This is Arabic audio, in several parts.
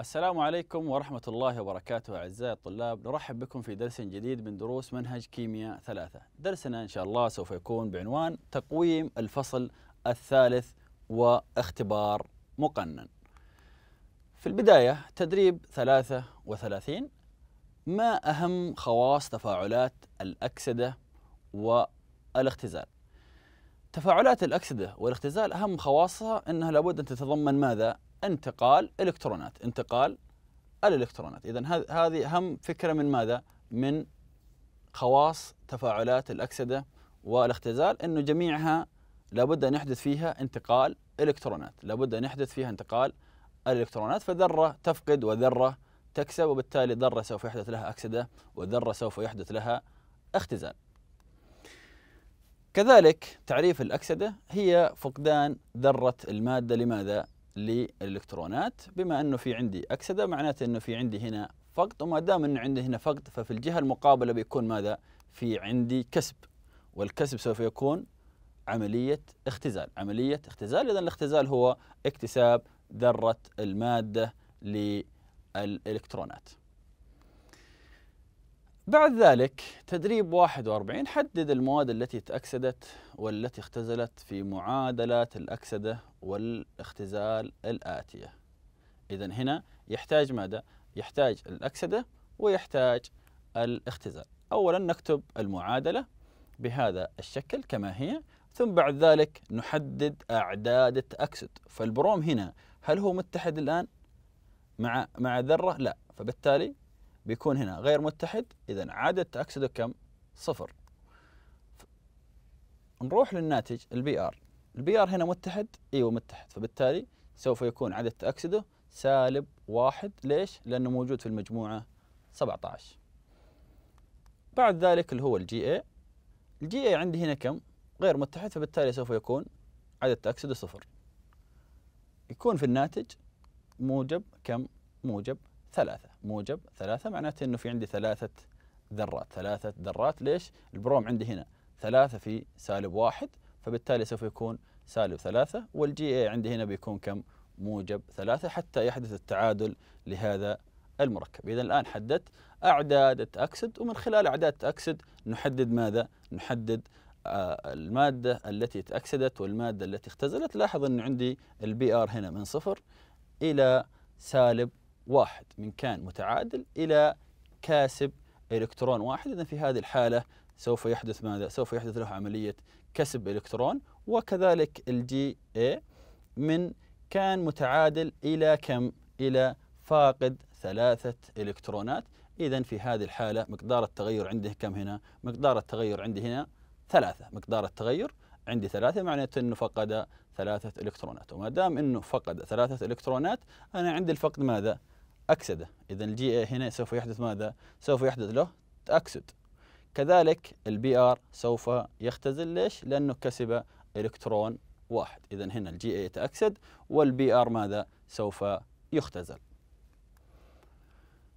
السلام عليكم ورحمة الله وبركاته أعزائي الطلاب نرحب بكم في درس جديد من دروس منهج كيمياء ثلاثة درسنا إن شاء الله سوف يكون بعنوان تقويم الفصل الثالث واختبار مقنن في البداية تدريب 33 ما أهم خواص تفاعلات الأكسدة والاختزال تفاعلات الأكسدة والاختزال أهم خواصها أنها لابد أن تتضمن ماذا؟ انتقال الكترونات انتقال الالكترونات اذا هذه اهم فكره من ماذا من خواص تفاعلات الاكسده والاختزال انه جميعها لابد ان يحدث فيها انتقال الكترونات لابد ان يحدث فيها انتقال الالكترونات فذره تفقد وذره تكسب وبالتالي ذره سوف يحدث لها اكسده وذره سوف يحدث لها اختزال كذلك تعريف الأكسدة هي فقدان ذرة المادة لماذا؟ للالكترونات بما انه في عندي اكسده معناته انه في عندي هنا فقد وما دام انه عندي هنا فقد ففي الجهه المقابله بيكون ماذا؟ في عندي كسب والكسب سوف يكون عمليه اختزال، عمليه اختزال اذا الاختزال هو اكتساب ذره الماده للالكترونات. بعد ذلك تدريب 41 حدد المواد التي تأكسدت والتي اختزلت في معادلات الأكسدة والاختزال الآتية إذا هنا يحتاج ماذا؟ يحتاج الأكسدة ويحتاج الاختزال أولا نكتب المعادلة بهذا الشكل كما هي ثم بعد ذلك نحدد أعداد التأكسد فالبروم هنا هل هو متحد الآن مع مع ذرة؟ لا فبالتالي بيكون هنا غير متحد إذا عدد تأكسده كم؟ صفر نروح للناتج البي ار البي ار هنا متحد ايوه متحد فبالتالي سوف يكون عدد تأكسده سالب واحد ليش؟ لأنه موجود في المجموعة 17 بعد ذلك اللي هو الجي اي الجي اي عندي هنا كم؟ غير متحد فبالتالي سوف يكون عدد تأكسده صفر يكون في الناتج موجب كم؟ موجب ثلاثة موجب ثلاثة معناته أنه في عندي ثلاثة ذرات ثلاثة ذرات ليش؟ البروم عندي هنا ثلاثة في سالب واحد فبالتالي سوف يكون سالب ثلاثة والجي اي عندي هنا بيكون كم؟ موجب ثلاثة حتى يحدث التعادل لهذا المركب إذا الآن حددت أعداد التأكسد ومن خلال أعداد التأكسد نحدد ماذا؟ نحدد آه، المادة التي تأكسدت والمادة التي اختزلت لاحظ أن عندي البي آر هنا من صفر إلى سالب واحد من كان متعادل إلى كاسب إلكترون واحد إذا في هذه الحالة سوف يحدث ماذا؟ سوف يحدث له عملية كسب إلكترون وكذلك الجي اي من كان متعادل إلى كم؟ إلى فاقد ثلاثة إلكترونات إذا في هذه الحالة مقدار التغير عنده كم هنا؟ مقدار التغير عندي هنا ثلاثة مقدار التغير عندي ثلاثة معناته أنه فقد ثلاثة إلكترونات وما دام أنه فقد ثلاثة إلكترونات أنا عندي الفقد ماذا؟ أكسده إذا الجي اي هنا سوف يحدث ماذا؟ سوف يحدث له أكسد كذلك البي ار سوف يختزل ليش؟ لأنه كسب إلكترون واحد إذا هنا الجي اي يتأكسد والبي ار ماذا؟ سوف يختزل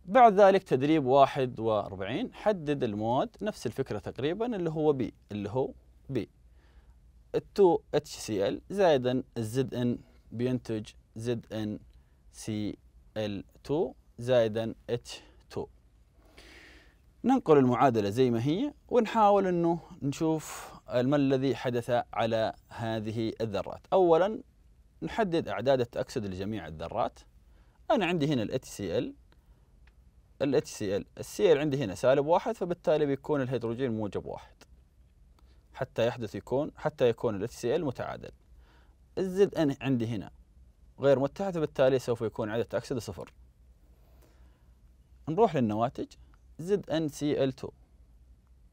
بعد ذلك تدريب 41 حدد المواد نفس الفكرة تقريبا اللي هو بي اللي هو بي 2 HCl زائدا الزد ان بينتج زد ان سي L2 زائدا H2 ننقل المعادلة زي ما هي ونحاول أنه نشوف ما الذي حدث على هذه الذرات أولا نحدد أعداد التأكسد لجميع الذرات أنا عندي هنا ال HCl ال HCl السيل عندي هنا سالب واحد فبالتالي بيكون الهيدروجين موجب واحد حتى يحدث يكون حتى يكون ال HCl متعادل الزد أنا عندي هنا غير متحدة بالتالي سوف يكون عدد أكسدة صفر نروح للنواتج زد ان سي ال 2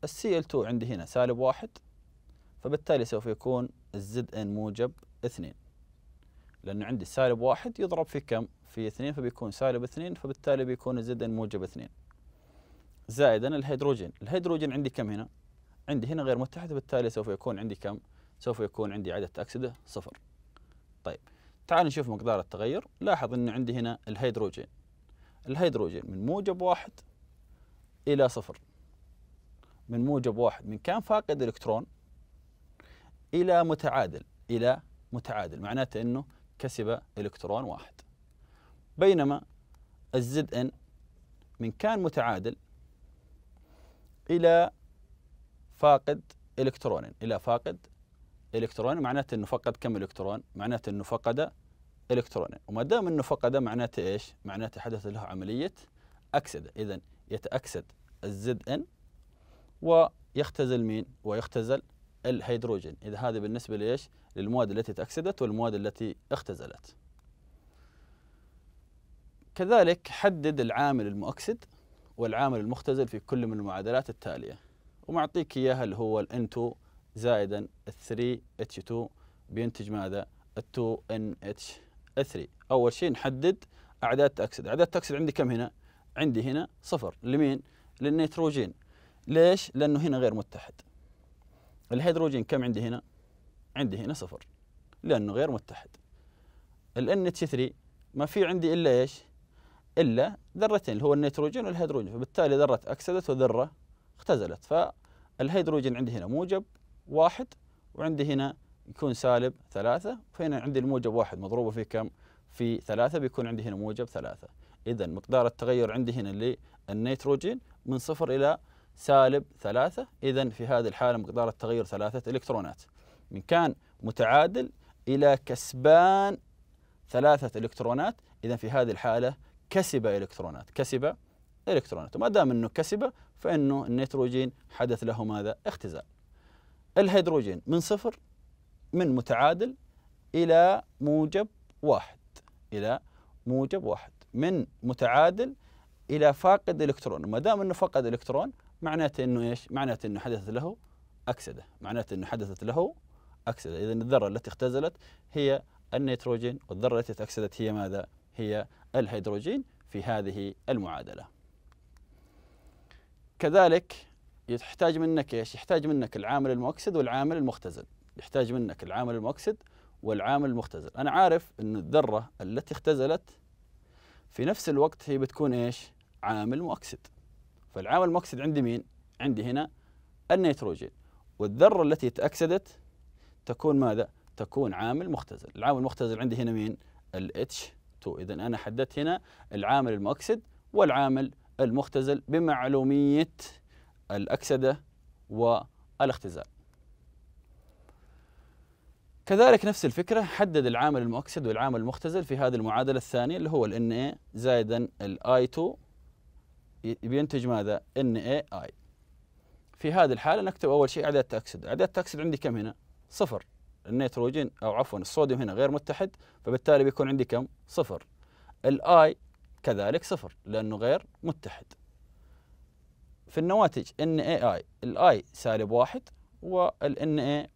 السي ال 2 عندي هنا سالب واحد فبالتالي سوف يكون الزد ان موجب اثنين لأنه عندي سالب واحد يضرب في كم؟ في اثنين فبيكون سالب اثنين فبالتالي بيكون الزد ان موجب اثنين زائدا الهيدروجين الهيدروجين عندي كم هنا؟ عندي هنا غير متحد بالتالي سوف يكون عندي كم؟ سوف يكون عندي عدد أكسدة صفر طيب تعال نشوف مقدار التغير لاحظ أنه عندي هنا الهيدروجين الهيدروجين من موجب واحد إلى صفر من موجب واحد من كان فاقد إلكترون إلى متعادل إلى متعادل معناته أنه كسب إلكترون واحد بينما الزد ان من كان متعادل الى فاقد الكترون الى فاقد الكترون معناته انه فقد كم الكترون معناته انه فقد الكتروني وما دام انه فقد معناته ايش معناته حدث له عمليه اكسده اذا يتاكسد الزد ان ويختزل مين ويختزل الهيدروجين اذا هذا بالنسبه لايش للمواد التي تاكسدت والمواد التي اختزلت كذلك حدد العامل المؤكسد والعامل المختزل في كل من المعادلات التاليه ومعطيك اياها اللي هو الN2 زائدا 3H2 بينتج ماذا؟ 2NH 3 اول شيء نحدد اعداد التاكسيد اعداد التاكسيد عندي كم هنا عندي هنا صفر لمين للنيتروجين ليش لانه هنا غير متحد الهيدروجين كم عندي هنا عندي هنا صفر لانه غير متحد ال NH3 ما في عندي الا ايش الا ذرتين اللي هو النيتروجين والهيدروجين فبالتالي ذره اكسدت وذره اختزلت فالهيدروجين عندي هنا موجب واحد وعندي هنا يكون سالب ثلاثة فهنا عندي الموجب واحد مضروبة في كم؟ في ثلاثة بيكون عندي هنا موجب ثلاثة إذا مقدار التغير عندي هنا للنيتروجين من صفر إلى سالب ثلاثة إذا في هذه الحالة مقدار التغير ثلاثة إلكترونات من كان متعادل إلى كسبان ثلاثة إلكترونات إذا في هذه الحالة كسب إلكترونات كسب إلكترونات وما دام أنه كسب فإنه النيتروجين حدث له ماذا؟ اختزال الهيدروجين من صفر من متعادل إلى موجب واحد إلى موجب واحد من متعادل إلى فاقد إلكترون ما دام أنه فقد إلكترون معناته أنه إيش؟ معناته أنه حدثت له أكسدة معناته أنه حدثت له أكسدة إذا الذرة التي اختزلت هي النيتروجين والذرة التي تأكسدت هي ماذا؟ هي الهيدروجين في هذه المعادلة كذلك يحتاج منك ايش؟ يحتاج منك العامل المؤكسد والعامل المختزل يحتاج منك العامل المؤكسد والعامل المختزل انا عارف ان الذره التي اختزلت في نفس الوقت هي بتكون ايش عامل مؤكسد فالعامل المؤكسد عندي مين عندي هنا النيتروجين والذره التي تاكسدت تكون ماذا تكون عامل مختزل العامل المختزل عندي هنا مين ال H2 اذا انا حددت هنا العامل المؤكسد والعامل المختزل بمعلوميه الاكسده والاختزال كذلك نفس الفكرة حدد العامل المؤكسد والعامل المختزل في هذه المعادلة الثانية اللي هو الـ Na زائدا الـ I2 بينتج ماذا؟ NaI في هذه الحالة نكتب أول شيء أعداد تأكسد أعداد تأكسد عندي كم هنا؟ صفر النيتروجين أو عفوا الصوديوم هنا غير متحد فبالتالي بيكون عندي كم؟ صفر الآي كذلك صفر لأنه غير متحد في النواتج NaI الآي سالب واحد والNa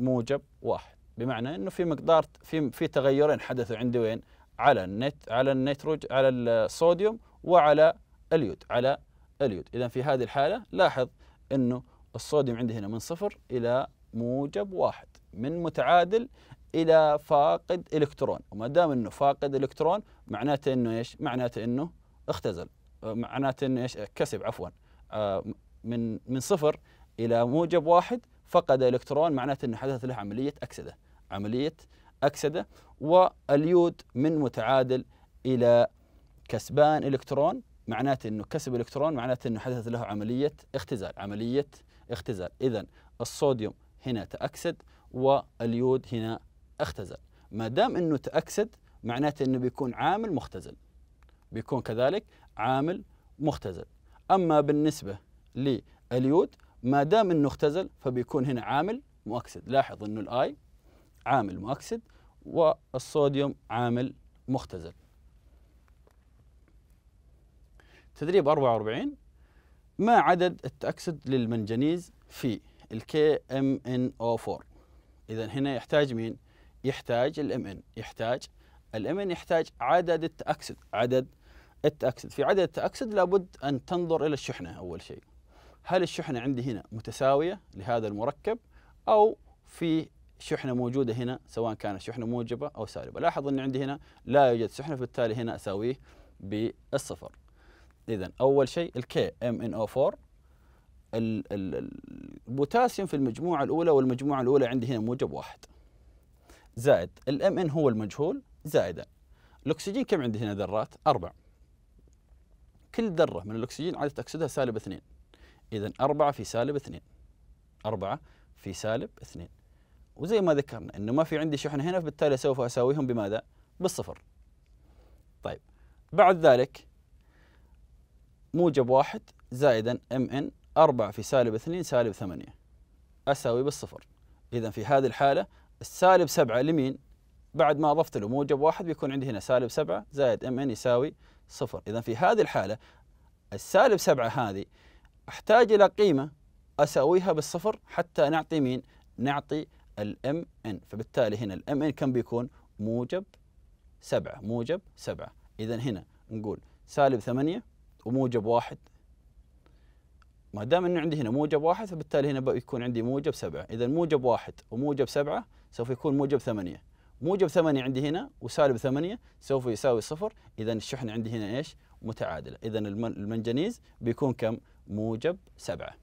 موجب واحد بمعنى انه في مقدار في في تغيرين حدثوا عندي وين؟ على النت على النيتروج على الصوديوم وعلى اليود على اليود، اذا في هذه الحاله لاحظ انه الصوديوم عندي هنا من صفر الى موجب واحد، من متعادل الى فاقد الكترون، وما دام انه فاقد الكترون معناته انه ايش؟ معناته انه اختزل، آه، معناته انه ايش؟ كسب عفوا آه، من من صفر الى موجب واحد فقد الكترون معناته انه حدثت له عمليه اكسده. عملية أكسدة واليود من متعادل إلى كسبان إلكترون معناته أنه كسب إلكترون معناته أنه حدثت له عملية اختزال عملية اختزال إذا الصوديوم هنا تأكسد واليود هنا اختزل ما دام أنه تأكسد معناته أنه بيكون عامل مختزل بيكون كذلك عامل مختزل أما بالنسبة لليود ما دام أنه اختزل فبيكون هنا عامل مؤكسد لاحظ أنه الآي عامل مؤكسد والصوديوم عامل مختزل تدريب 44 ما عدد التأكسد للمنجنيز في الكي ام ان او 4 اذا هنا يحتاج مين يحتاج الام ان يحتاج الام ان يحتاج عدد التأكسد عدد التأكسد في عدد التأكسد لابد ان تنظر الى الشحنة اول شيء هل الشحنة عندي هنا متساوية لهذا المركب او في شحنه موجوده هنا سواء كانت شحنه موجبه او سالبه، لاحظ ان عندي هنا لا يوجد شحنه فبالتالي هنا اساويه بالصفر. اذا اول شيء الكي ام ان او 4 البوتاسيوم في المجموعه الاولى والمجموعه الاولى عندي هنا موجب واحد. زائد الام ان هو المجهول زائدا الاكسجين كم عندي هنا ذرات؟ اربع. كل ذره من الاكسجين عادة اكسدها سالب اثنين. اذا اربعه في سالب اثنين. اربعه في سالب اثنين. وزي ما ذكرنا انه ما في عندي شحنه هنا فبالتالي سوف اساويهم بماذا؟ بالصفر. طيب بعد ذلك موجب واحد زائدا ام ان 4 في سالب 2 سالب 8 اساوي بالصفر. اذا في هذه الحاله السالب 7 لمين؟ بعد ما اضفت له موجب واحد بيكون عندي هنا سالب 7 زائد ام ان يساوي صفر، اذا في هذه الحاله السالب 7 هذه احتاج الى قيمه اساويها بالصفر حتى نعطي مين؟ نعطي الام ان فبالتالي هنا الام ان كم بيكون موجب سبعة موجب سبعة إذا هنا نقول سالب ثمانية وموجب واحد ما دام انه عندي هنا موجب واحد فبالتالي هنا بيكون عندي موجب سبعة إذا موجب واحد وموجب سبعة سوف يكون موجب ثمانية موجب ثمانية عندي هنا وسالب ثمانية سوف يساوي صفر إذا الشحنة عندي هنا إيش متعادلة إذا المنجنيز بيكون كم موجب سبعة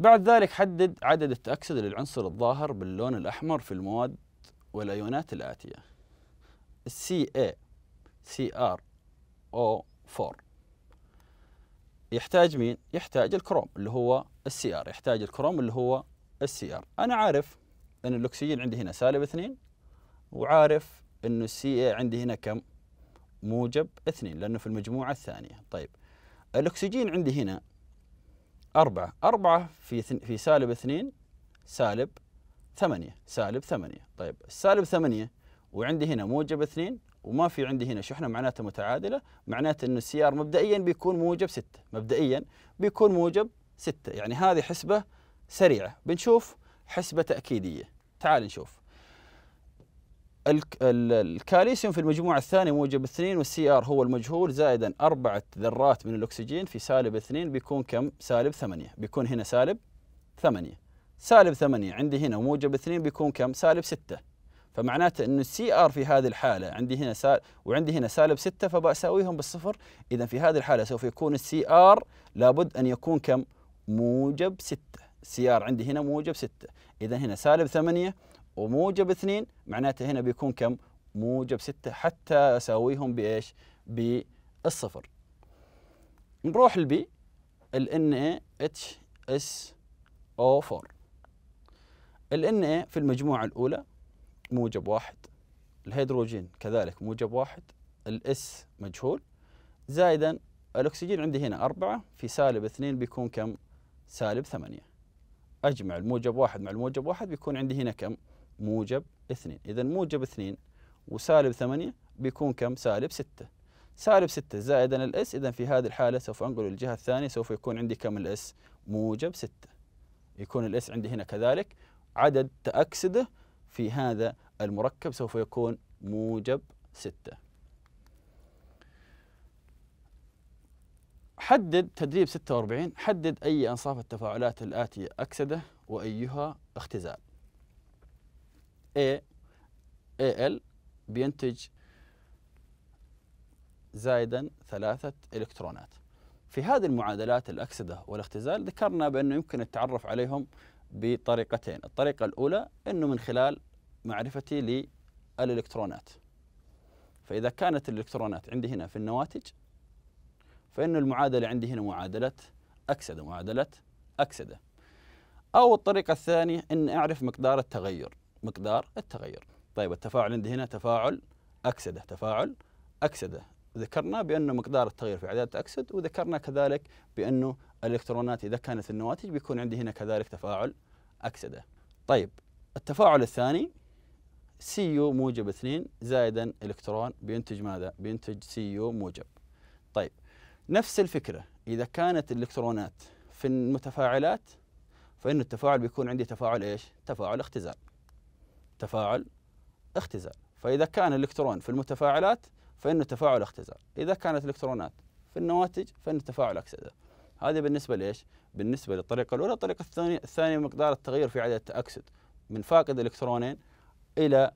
بعد ذلك حدد عدد التأكسد للعنصر الظاهر باللون الأحمر في المواد والأيونات الآتية CA CrO4 إيه، يحتاج مين؟ يحتاج الكروم اللي هو CR يحتاج الكروم اللي هو CR انا عارف ان الاكسجين عندي هنا سالب اثنين وعارف انه إيه CA عندي هنا كم؟ موجب اثنين لانه في المجموعه الثانيه طيب الاكسجين عندي هنا أربعة أربعة في في سالب اثنين سالب ثمانية سالب ثمانية طيب سالب ثمانية وعندي هنا موجب اثنين وما في عندي هنا شحنة معناته متعادلة معناته إنه السيار مبدئيا بيكون موجب ستة مبدئيا بيكون موجب ستة يعني هذه حسبة سريعة بنشوف حسبة تأكيدية تعال نشوف الكاليسيوم في المجموعة الثانية موجب 2 والسي ار هو المجهول زائدا أربعة ذرات من الأكسجين في سالب 2 بيكون كم؟ سالب 8 بيكون هنا سالب 8 سالب 8 عندي هنا وموجب 2 بيكون كم؟ سالب 6 فمعناته أنه السي ار في هذه الحالة عندي هنا سال وعندي هنا سالب 6 فبأساويهم بالصفر إذا في هذه الحالة سوف يكون السي ار لابد أن يكون كم؟ موجب 6 سي ار عندي هنا موجب 6 إذا هنا سالب 8 وموجب اثنين معناته هنا بيكون كم موجب ستة حتى أساويهم بإيش بالصفر نروح لبي ال NaHSO4 ال Na في المجموعة الأولى موجب واحد الهيدروجين كذلك موجب واحد الاس مجهول زائدا الأكسجين عندي هنا أربعة في سالب اثنين بيكون كم سالب ثمانية أجمع الموجب واحد مع الموجب واحد بيكون عندي هنا كم موجب اثنين إذا موجب اثنين وسالب ثمانية بيكون كم سالب ستة سالب ستة زائدا الاس إذا في هذه الحالة سوف أنقل للجهة الثانية سوف يكون عندي كم الاس موجب ستة يكون الاس عندي هنا كذلك عدد تأكسده في هذا المركب سوف يكون موجب ستة حدد تدريب 46 حدد أي أنصاف التفاعلات الآتية أكسدة وأيها اختزال A A L بينتج زائدا ثلاثة إلكترونات في هذه المعادلات الأكسدة والاختزال ذكرنا بأنه يمكن التعرف عليهم بطريقتين الطريقة الأولى أنه من خلال معرفتي للإلكترونات فإذا كانت الإلكترونات عندي هنا في النواتج فإن المعادلة عندي هنا معادلة أكسدة معادلة أكسدة أو الطريقة الثانية أن أعرف مقدار التغير مقدار التغير طيب التفاعل عندي هنا تفاعل أكسدة تفاعل أكسدة ذكرنا بأنه مقدار التغير في عدد أكسد وذكرنا كذلك بأنه الإلكترونات إذا كانت في النواتج بيكون عندي هنا كذلك تفاعل أكسدة طيب التفاعل الثاني سي يو موجب 2 زائدا إلكترون بينتج ماذا؟ بينتج سي يو موجب طيب نفس الفكرة إذا كانت الإلكترونات في المتفاعلات فإن التفاعل بيكون عندي تفاعل إيش؟ تفاعل اختزال تفاعل اختزال فإذا كان الإلكترون في المتفاعلات فإنه تفاعل اختزال إذا كانت الإلكترونات في النواتج فإنه تفاعل اكسده هذه بالنسبة لإيش؟ بالنسبة للطريقة الأولى الطريقة الثانية الثانية مقدار التغير في عدد التأكسد من فاقد إلكترونين إلى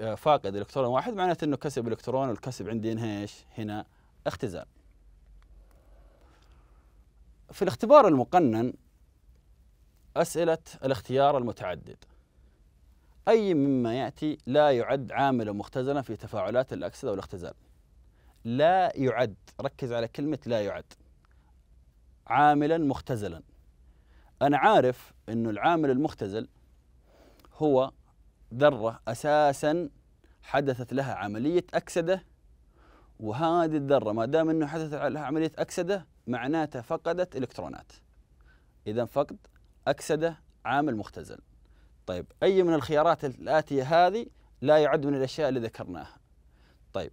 آه، فاقد إلكترون واحد معناته أنه كسب إلكترون والكسب عندي هنا إيش؟ هنا اختزال في الاختبار المقنن أسئلة الاختيار المتعدد أي مما يأتي لا يعد عاملا مختزلا في تفاعلات الأكسدة والاختزال لا يعد ركز على كلمة لا يعد عاملا مختزلا أنا عارف أن العامل المختزل هو ذرة أساسا حدثت لها عملية أكسدة وهذه الذرة ما دام أنه حدثت لها عملية أكسدة معناتها فقدت إلكترونات إذا فقد أكسدة عامل مختزل طيب أي من الخيارات الآتية هذه لا يعد من الأشياء اللي ذكرناها طيب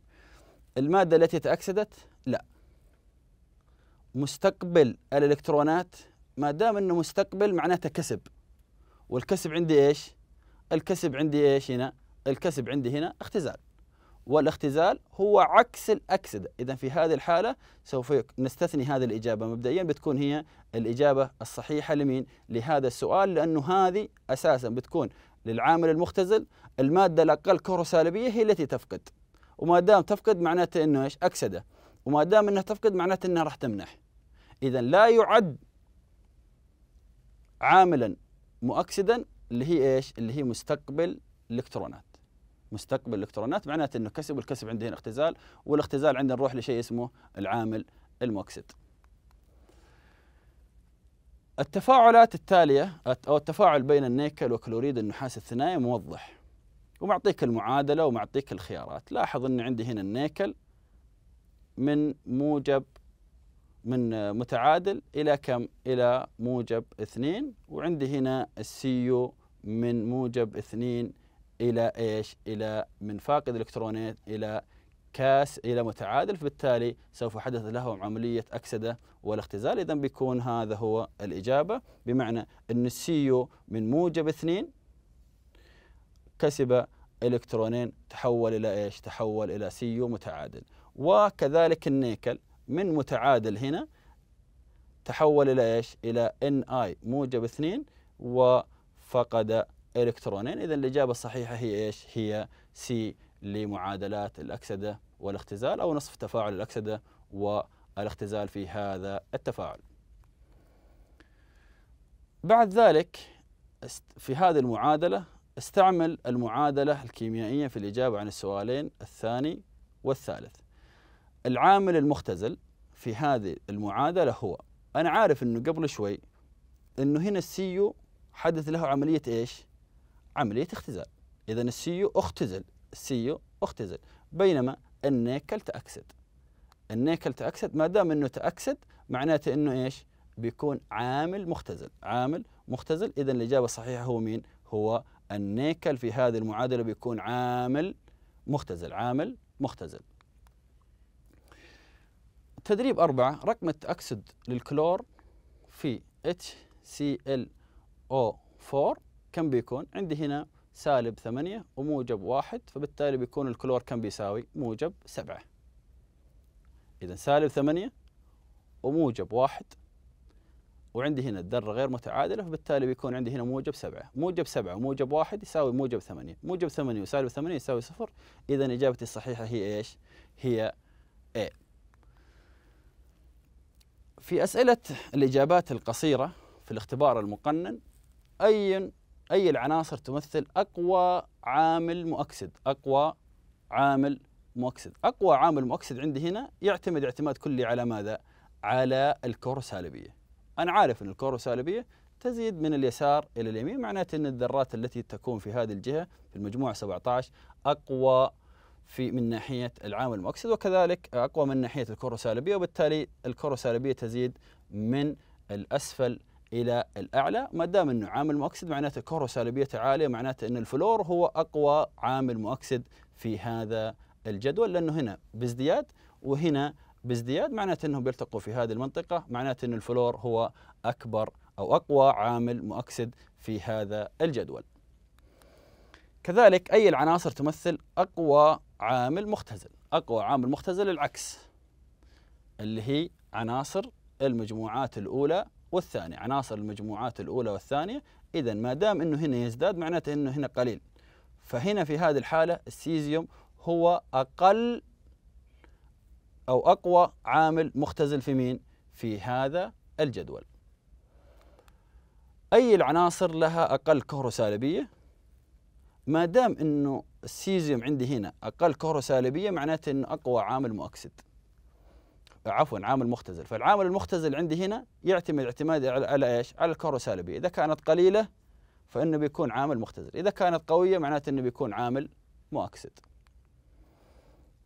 المادة التي تأكسدت لا مستقبل الإلكترونات ما دام أنه مستقبل معناته كسب والكسب عندي إيش الكسب عندي إيش هنا الكسب عندي هنا اختزال والاختزال هو عكس الأكسدة إذا في هذه الحالة سوف نستثني هذه الإجابة مبدئيا بتكون هي الإجابة الصحيحة لمين لهذا السؤال لأنه هذه أساسا بتكون للعامل المختزل المادة الأقل كهرو سالبية هي التي تفقد وما دام تفقد معناته أنه إيش أكسدة وما دام أنها تفقد معناته أنها راح تمنح إذا لا يعد عاملا مؤكسدا اللي هي إيش اللي هي مستقبل الإلكترونات مستقبل الالكترونات معناته انه كسب والكسب عنده هنا اختزال والاختزال عندنا نروح لشيء اسمه العامل المكسد. التفاعلات التاليه او التفاعل بين النيكل وكلوريد النحاس الثنائي موضح ومعطيك المعادله ومعطيك الخيارات، لاحظ ان عندي هنا النيكل من موجب من متعادل الى كم؟ الى موجب اثنين وعندي هنا السيو من موجب اثنين الى ايش؟ الى من فاقد الكترونين الى كاس الى متعادل فبالتالي سوف حدث له عمليه اكسده والاختزال اذا بيكون هذا هو الاجابه بمعنى ان السيو من موجب اثنين كسب الكترونين تحول الى ايش؟ تحول الى سيو متعادل وكذلك النيكل من متعادل هنا تحول الى ايش؟ الى ان اي موجب اثنين وفقد إلكترونين إذا الإجابة الصحيحة هي إيش هي سي لمعادلات الأكسدة والاختزال أو نصف تفاعل الأكسدة والاختزال في هذا التفاعل بعد ذلك في هذه المعادلة استعمل المعادلة الكيميائية في الإجابة عن السؤالين الثاني والثالث العامل المختزل في هذه المعادلة هو أنا عارف أنه قبل شوي أنه هنا السيو حدث له عملية إيش؟ عمليه اختزال اذا السيو e اختزل السيو e اختزل بينما النيكل تاكسد النيكل تاكسد ما دام انه تاكسد معناته انه ايش بيكون عامل مختزل عامل مختزل اذا الاجابه الصحيحه هو مين هو النيكل في هذه المعادله بيكون عامل مختزل عامل مختزل تدريب أربعة رقم التأكسد للكلور في HClO4 كم بيكون عندي هنا سالب ثمانية وموجب واحد فبالتالي بيكون الكلور كم بيساوي موجب سبعة إذا سالب ثمانية وموجب واحد وعندي هنا الذرة غير متعادلة فبالتالي بيكون عندي هنا موجب سبعة موجب سبعة وموجب واحد يساوي موجب ثمانية موجب ثمانية وسالب ثمانية يساوي صفر إذا إجابتي الصحيحة هي إيش هي A في أسئلة الإجابات القصيرة في الاختبار المقنن أي أي العناصر تمثل أقوى عامل مؤكسد أقوى عامل مؤكسد أقوى عامل مؤكسد عندي هنا يعتمد اعتماد كلي على ماذا؟ على الكورة السالبية أنا عارف أن الكورة السالبية تزيد من اليسار إلى اليمين معناته أن الذرات التي تكون في هذه الجهة في المجموعة 17 أقوى في من ناحية العامل المؤكسد وكذلك أقوى من ناحية الكرة السالبية وبالتالي الكرة السالبية تزيد من الأسفل الى الاعلى ما دام انه عامل مؤكسد معناته كره سالبيته عاليه معناته ان الفلور هو اقوى عامل مؤكسد في هذا الجدول لانه هنا بازدياد وهنا بازدياد معناته انهم بيلتقوا في هذه المنطقه معناته ان الفلور هو اكبر او اقوى عامل مؤكسد في هذا الجدول. كذلك اي العناصر تمثل اقوى عامل مختزل، اقوى عامل مختزل العكس اللي هي عناصر المجموعات الاولى والثاني عناصر المجموعات الأولى والثانية إذا ما دام أنه هنا يزداد معناته أنه هنا قليل فهنا في هذه الحالة السيزيوم هو أقل أو أقوى عامل مختزل في مين؟ في هذا الجدول أي العناصر لها أقل كهروسالبية ما دام أنه السيزيوم عندي هنا أقل كهروسالبية معناته أنه أقوى عامل مؤكسد عفوا عامل مختزل فالعامل المختزل عندي هنا يعتمد اعتمادي على, على ايش على الكره اذا كانت قليله فانه بيكون عامل مختزل اذا كانت قويه معناته انه بيكون عامل مؤكسد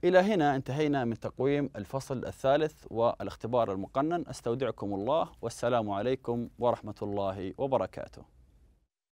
إلى هنا انتهينا من تقويم الفصل الثالث والاختبار المقنن استودعكم الله والسلام عليكم ورحمة الله وبركاته